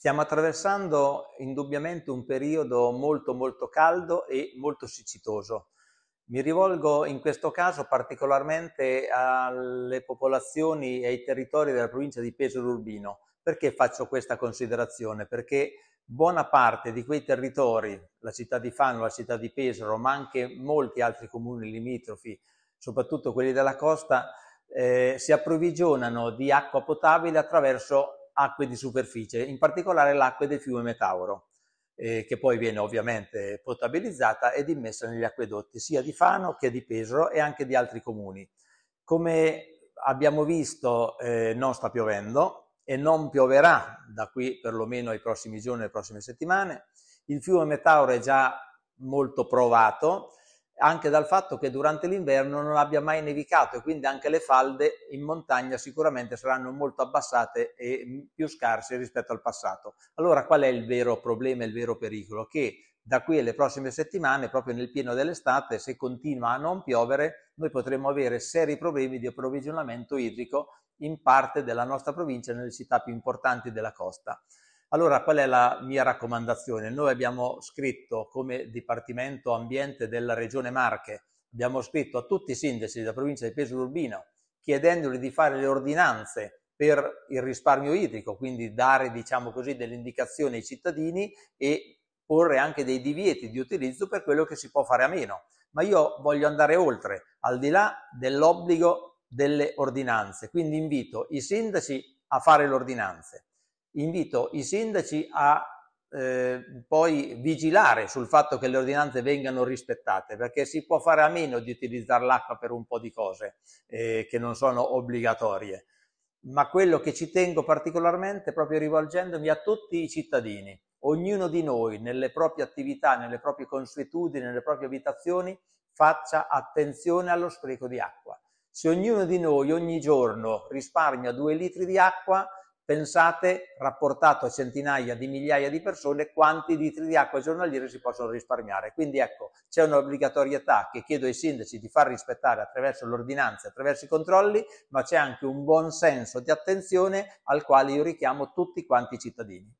Stiamo attraversando indubbiamente un periodo molto molto caldo e molto siccitoso. Mi rivolgo in questo caso particolarmente alle popolazioni e ai territori della provincia di Pesaro Urbino. Perché faccio questa considerazione? Perché buona parte di quei territori, la città di Fano, la città di Pesaro, ma anche molti altri comuni limitrofi, soprattutto quelli della costa, eh, si approvvigionano di acqua potabile attraverso acque di superficie, in particolare l'acqua del fiume Metauro, eh, che poi viene ovviamente potabilizzata ed immessa negli acquedotti sia di Fano che di Pesaro e anche di altri comuni. Come abbiamo visto eh, non sta piovendo e non pioverà da qui perlomeno ai prossimi giorni e alle prossime settimane. Il fiume Metauro è già molto provato, anche dal fatto che durante l'inverno non abbia mai nevicato e quindi anche le falde in montagna sicuramente saranno molto abbassate e più scarse rispetto al passato. Allora qual è il vero problema, il vero pericolo? Che da qui alle prossime settimane, proprio nel pieno dell'estate, se continua a non piovere, noi potremo avere seri problemi di approvvigionamento idrico in parte della nostra provincia nelle città più importanti della costa. Allora qual è la mia raccomandazione? Noi abbiamo scritto come Dipartimento Ambiente della Regione Marche, abbiamo scritto a tutti i sindaci della provincia di Pesaro Urbino chiedendogli di fare le ordinanze per il risparmio idrico, quindi dare diciamo così, delle indicazioni ai cittadini e porre anche dei divieti di utilizzo per quello che si può fare a meno. Ma io voglio andare oltre, al di là dell'obbligo delle ordinanze, quindi invito i sindaci a fare le ordinanze, invito i sindaci a eh, poi vigilare sul fatto che le ordinanze vengano rispettate, perché si può fare a meno di utilizzare l'acqua per un po' di cose eh, che non sono obbligatorie. Ma quello che ci tengo particolarmente, proprio rivolgendomi a tutti i cittadini, ognuno di noi nelle proprie attività, nelle proprie consuetudini, nelle proprie abitazioni, faccia attenzione allo spreco di acqua. Se ognuno di noi ogni giorno risparmia due litri di acqua, Pensate, rapportato a centinaia di migliaia di persone, quanti litri di acqua giornaliere si possono risparmiare. Quindi ecco, c'è un'obbligatorietà che chiedo ai sindaci di far rispettare attraverso le ordinanze, attraverso i controlli, ma c'è anche un buon senso di attenzione al quale io richiamo tutti quanti i cittadini.